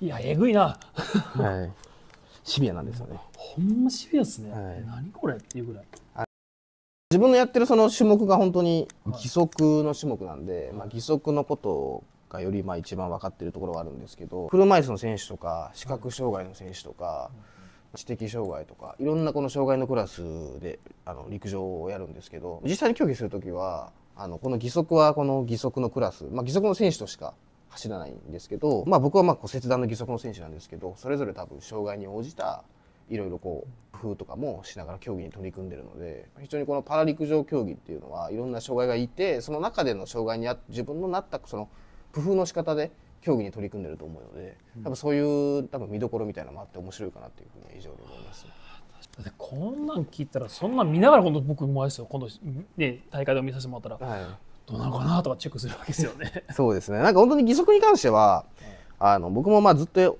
いやえぐいなはいシビアなんですよねほんまシビアっすね、はい、何これっていうぐらい自分のやってるその種目が本当に義足の種目なんで、はい、まあ、義足のことがよりまあ一番分かってるところはあるんですけど車椅子の選手とか視覚障害の選手とか、知的障害とかいろんなこの障害のクラスであの陸上をやるんですけど実際に競技する時はあのこの義足はこの義足のクラス、まあ、義足の選手としか走らないんですけど、まあ、僕はまあこう切断の義足の選手なんですけどそれぞれ多分障害に応じたいろいろこう工夫とかもしながら競技に取り組んでるので非常にこのパラ陸上競技っていうのはいろんな障害がいてその中での障害にあ自分のなったその工夫の仕方で競技に取り組んでると思うので、多分そういう多分見どころみたいなのもあって面白いかなっていうふうに以上に思います、こんなん聞いたらそんなん見ながら今度僕もあれですよ今度、ね、大会でも見させてもらったら、はい、どうなのかなとかチェックするわけですよね。そうですねなんか本当に義足に関しては、あの僕もまあずっと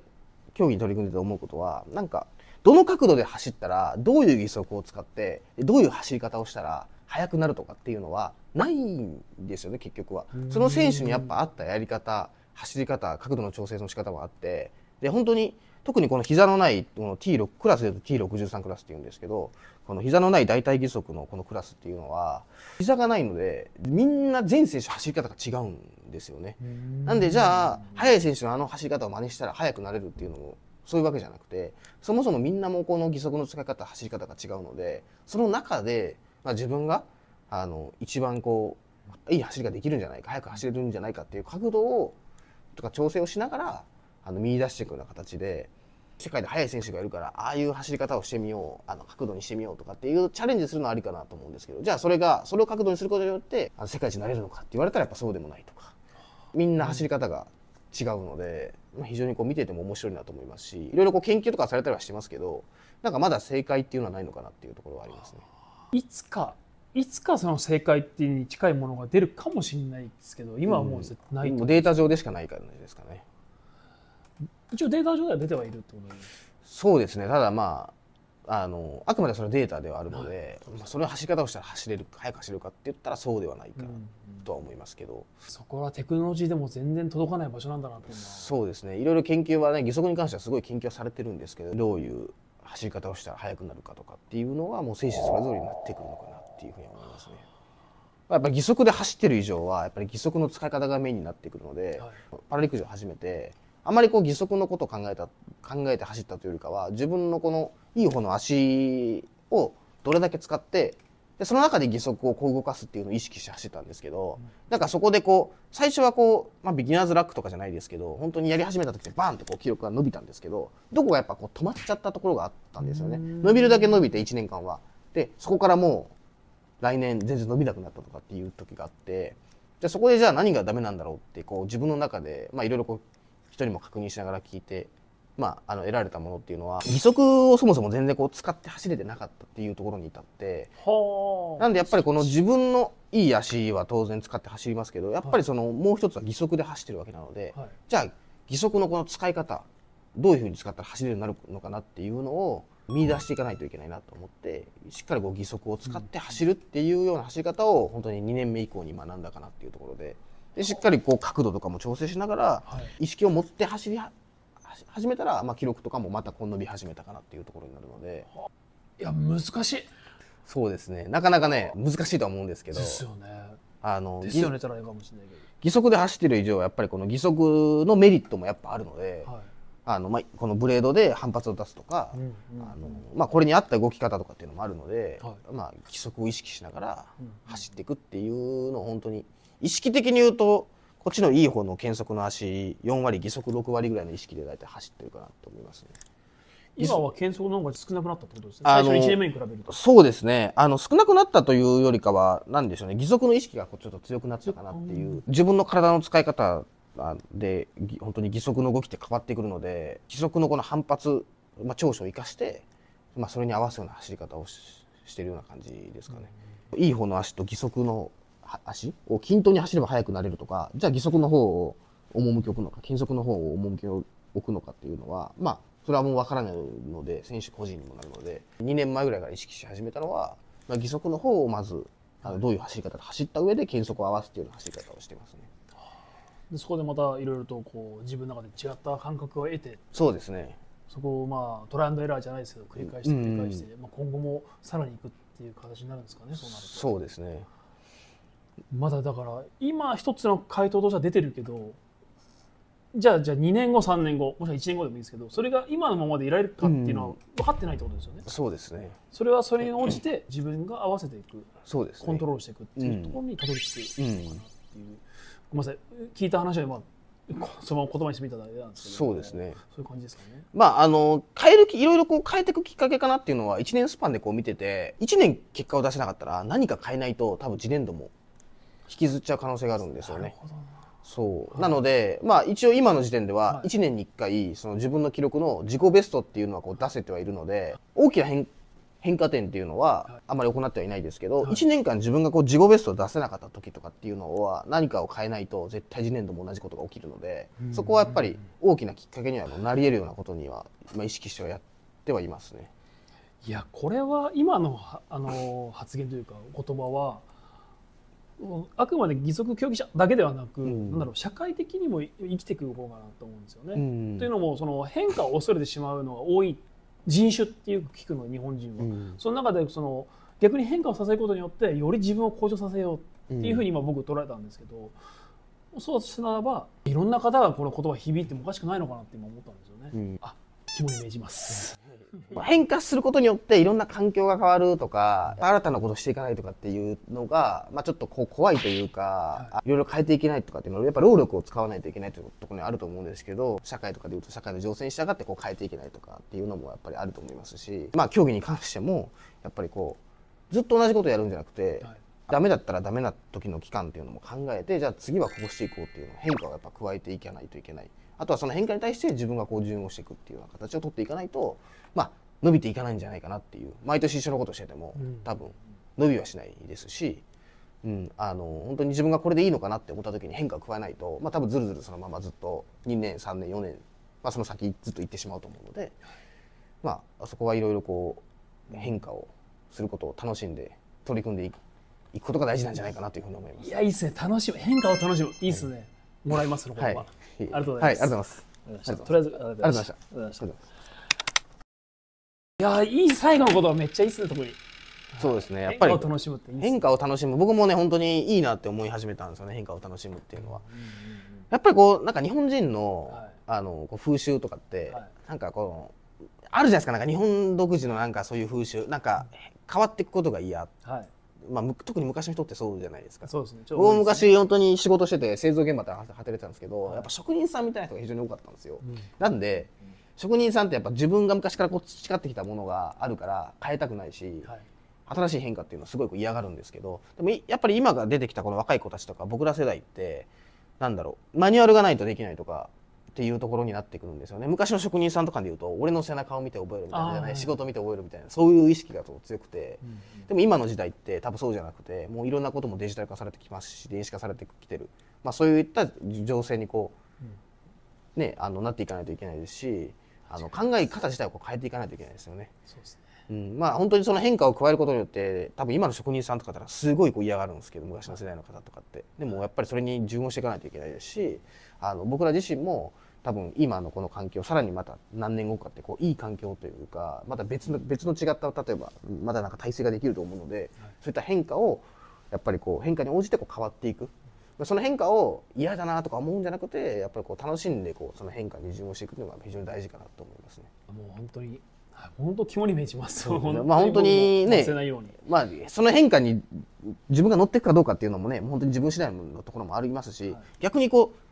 競技に取り組んでて思うことはなんかどの角度で走ったらどういう義足を使ってどういう走り方をしたら速くなるとかっていうのはないんですよね結局は。その選手にやっぱあったやり方走り方角度の調整の仕方もあってで本当に特にこの膝のないこの T6 クラスでいうと T63 クラスっていうんですけどこの膝のない代替義足のこのクラスっていうのは膝がないのでみんな全選手走り方が違うんですよね。なんでじゃあ速い選手のあの走り方を真似したら速くなれるっていうのもそういうわけじゃなくてそもそもみんなもこの義足の使い方走り方が違うのでその中で、まあ、自分があの一番こういい走りができるんじゃないか速く走れるんじゃないかっていう角度をとか調整をしながらあの見出していくような形で世界で速い選手がいるからああいう走り方をしてみようあの角度にしてみようとかっていうチャレンジするのはありかなと思うんですけどじゃあそれがそれを角度にすることによってあの世界一になれるのかって言われたらやっぱそうでもないとかみんな走り方が違うので、まあ、非常にこう見てても面白いなと思いますしいろいろこう研究とかされたりはしてますけどなんかまだ正解っていうのはないのかなっていうところはありますね。いつかいつかその正解っていうに近いものが出るかもしれないですけど今はもう絶対ない、うん、データ上でしかない感じですかね。一応データ上では出てはいるってことすそうですねただまああのあくまでそれはデータではあるので、まあ、それの走り方をしたら走れる速く走れるかって言ったらそうではないかとは思いますけど、うんうん、そこはテクノロジーでも全然届かない場所なんだなとそうですねいろいろ研究はね義足に関してはすごい研究はされてるんですけどどういう走り方をしたら速くなるかとかっていうのはもう選手それぞれになってくるのかなっていうふうに思いますね。やっぱり義足で走ってる以上はやっぱり義足の使い方がメインになってくるので、はい、パラ陸上初めてあまりこう義足のことを考えた考えて走ったというよりかは自分のこのいい方の足をどれだけ使ってでその中で義足をこう動かすっていうのを意識して走ったんですけど、うなんかそこでこう最初はこう、まあ、ビギナーズラックとかじゃないですけど本当にやり始めた時ってバーンってこう記録が伸びたんですけどどこがやっぱこう止まっちゃったところがあったんですよね。伸びるだけ伸びて1年間はでそこからもう来年全然伸びなくなったとかっていう時があってじゃそこでじゃあ何がダメなんだろうってこう自分の中でいろいろこう人も確認しながら聞いて、まあ、あの得られたものっていうのは義足をそもそも全然こう使って走れてなかったっていうところに至ってなんでやっぱりこの自分のいい足は当然使って走りますけどやっぱりそのもう一つは義足で走ってるわけなので、はい、じゃあ義足のこの使い方どういうふうに使ったら走れるようになるのかなっていうのを見出していかないといけないなと思ってしっかりこう義足を使って走るっていうような走り方を本当に2年目以降に学んだかなっていうところで。でしっかりこう角度とかも調整しながら、意識を持って走り始めたら、まあ、記録とかもまたこう伸び始めたかなっていうところになるのでいや難しいそうですねなかなかね難しいとは思うんですけどですよねあのですよねたらいいかもしれないけど義足で走ってる以上やっぱりこの義足のメリットもやっぱあるので、はい、あのまあ、このブレードで反発を出すとか、うんうん、あのまあ、これに合った動き方とかっていうのもあるので、はい、まあ、規則を意識しながら走っていくっていうのを本当に意識的に言うとこっちのいい方の減速の足4割義足6割ぐらいの意識で大体走ってるかなと思いますね。今は減速の方が少なくなったってことですね。最初1年目に比べると。そうですね。あの、少なくなったというよりかは、なんでしょうね。義足の意識がちょっと強くなったかなっていう。自分の体の使い方で、本当に義足の動きって変わってくるので、義足のこの反発、まあ、長所を生かして、まあ、それに合わすような走り方をしてるような感じですかね。いい方の足と義足の足を均等に走れば速くなれるとか、じゃあ義足の方を重きを置くのか、金属の方を重きを置くのかっていうのは、まあ、それはもう分からないので、選手個人にもなるので、2年前ぐらいから意識し始めたのは、まあ、義足の方をまず、あのどういう走り方で走った上で、減速を合わすっていうような走り方をしてますね。でそこでまたいろいろとこう自分の中で違った感覚を得てそうですねそこをまあトライアンドエラーじゃないですけど繰り返して繰り返して、うんうん、まあ、今後もさらにいくっていう形になるんですかねそうなるとそうですねまだだから今一つの回答としては出てるけどじゃあじゃあ2年後3年後もしくは1年後でもいいですけどそれが今のままでいられるかっていうのは分かってないってことですよね、うん、そうですねそれはそれに応じて自分が合わせていくそうです、ね、コントロールしていくっていうところにたどり着くのかなっていう、うん、ごめんなさい聞いた話はまあその言葉にしてみただけなんですけど、そうですね。そういう感じですかね。まああの変えるいろいろこう変えていくきっかけかなっていうのは1年スパンでこう見てて、1年結果を出せなかったら何か変えないと多分次年度も引きずっちゃう可能性があるんですよね。そう、なので、まあ、一応今の時点では1年に1回その自分の記録の自己ベストっていうのはこう出せてはいるので大きな変変化点っていうのはあまり行ってはいないですけど、はい、1年間自分がこう自己ベストを出せなかった時とかっていうのは何かを変えないと絶対次年度も同じことが起きるので、そこはやっぱり大きなきっかけにはなり得るようなことには、まあ、意識してはやってはいますね。いやこれは今のあの発言というか言葉はあくまで義足競技者だけではなく、うん、なんだろう社会的にも生きてく方かなと思うんですよね。うん、というのもその変化を恐れてしまうのが多い人種っていう聞くの日本人は、うん、その中でその逆に変化をさせることによってより自分を向上させようっていうふうに今僕捉えたんですけど、そうしたならばいろんな方がこの言葉響いてもおかしくないのかなって今思ったんですよね。あをイメージます。変化することによっていろんな環境が変わるとか新たなことしていかないとかっていうのが、まあ、ちょっとこう怖いというかいろいろ変えていけないとかっていうのはやっぱ労力を使わないといけないというところにあると思うんですけど社会とかでいうと社会の情勢に従ってこう変えていけないとかっていうのもやっぱりあると思いますし、まあ、競技に関してもやっぱりこうずっと同じことをやるんじゃなくて。はいダメだったらダメな時の期間っていうのも考えてじゃあ次はこうしていこうっていうの変化をやっぱ加えていかないといけないあとはその変化に対して自分がこう順応していくっていうような形を取っていかないと、まあ、伸びていかないんじゃないかなっていう毎年一緒のことしてても、多分伸びはしないですし、うん、あの本当に自分がこれでいいのかなって思った時に変化を加えないと、まあ、多分ずるずるそのままずっと2年3年4年、まあ、その先ずっと行ってしまうと思うので、まあ、そこはいろいろこう変化をすることを楽しんで取り組んでいく。いくことが大事なんじゃないかなというふうに思います。いや、いいっすね。楽しむ。変化を楽しむ。いいっすね。はい、もらいますこれは。はいりがとうございます。はい、ありがとうございます。とりあえず、ありがとうございました。ありがとうございました。いやいい最後のことはめっちゃいいっすね、特に。そうですね、やっぱり変化を楽しむって変化を楽しむ僕もね本当にいいなって思い始めたんですよね変化を楽しむっていうのは、やっぱりこうなんか日本人のはい、あの風習とかって、はい、なんかこうあるじゃないですかなんか日本独自のなんかそういう風習なんか変わっていくことが嫌、はい、まあ、特に昔の人ってそうじゃないですかそうですね僕も、ね、昔本当に仕事してて製造現場で働いてたんですけど、はい、やっぱ職人さんみたいな人が非常に多かったんですよ、うん、なんで、うん、職人さんってやっぱ自分が昔からこう培ってきたものがあるから変えたくないし、はい、新しい変化っていうのはすごい嫌がるんですけどでもやっぱり今が出てきたこの若い子たちとか僕ら世代ってなんだろうマニュアルがないとできないとかっていうところになってくるんですよね昔の職人さんとかでいうと俺の背中を見て覚えるみたいなじゃない仕事を見て覚えるみたいなそういう意識が強くて、うん、でも今の時代って多分そうじゃなくてもういろんなこともデジタル化されてきますし電子化されてきてる、まあ、そういった情勢にこう、うん、ね、あのなっていかないといけないですしあの考え方自体をこう変えていかないといけないですよね。そうですねうん、まあ本当にその変化を加えることによって多分今の職人さんとかだったらすごいこう嫌がるんですけど昔の世代の方とかってでもやっぱりそれに順応していかないといけないですしあの僕ら自身も多分今のこの環境さらにまた何年後かってこういい環境というかまた別の別の違った例えばまだなんか体制ができると思うので、はい、そういった変化をやっぱりこう変化に応じてこう変わっていくその変化を嫌だなとか思うんじゃなくてやっぱりこう楽しんでこうその変化に順応していくのが非常に大事かなと思いますね。もう本当に本当肝に銘じます。まあ本当にね、まあその変化に自分が乗っていくかどうかっていうのもね、本当に自分次第のところもありますし、はい、逆にこう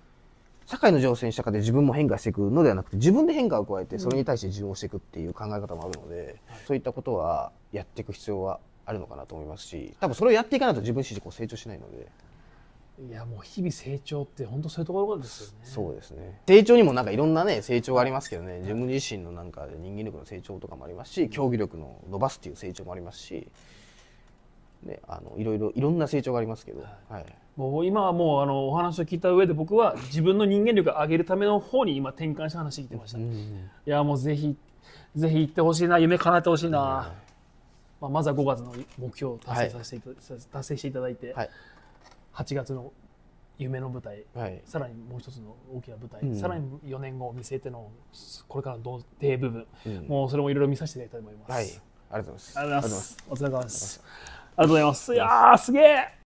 社会の情勢にしたか自分も変化していくのではなくて自分で変化を加えてそれに対して自分をしていくっていう考え方もあるので、うん、そういったことはやっていく必要はあるのかなと思いますし多分それをやっていかないと自分自身こう成長しないので。いやもう日々成長って本当そういうところですよね。そうですね。成長にもなんかいろんなね成長がありますけどね、自分自身のなんか人間力の成長とかもありますし、競技力の伸ばすっていう成長もありますし、ねあのいろいろいろんな成長がありますけど、はい、はいもう今はもうあのお話を聞いた上で僕は自分の人間力を上げるための方に今転換した話聞いてました、うん、いやもうぜひぜひ行ってほしいな夢叶えてほしいな、うん、まあ、まずは5月の目標を達成させて,、はい、達成していただいて、はい、8月の夢の舞台、はい、さらにもう一つの大きな舞台、うん、さらに4年後を見据えてのこれからの童貞部分、うん、もうそれもいろいろ見させていただきたいと思います、はい、ありがとうございますありがとうございますお疲れ様ですありがとうございますいやすげえ